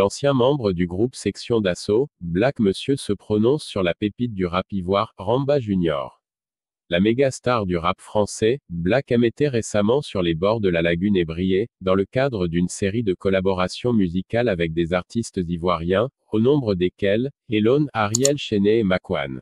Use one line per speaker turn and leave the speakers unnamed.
L'ancien membre du groupe Section
d'Assaut, Black Monsieur se prononce sur la pépite du rap ivoire, Ramba Junior. La méga star du rap français, Black a était récemment sur les bords de la lagune ébriée, dans le cadre d'une série de collaborations musicales avec des artistes ivoiriens, au nombre
desquels, Elon, Ariel Cheney et Makwan.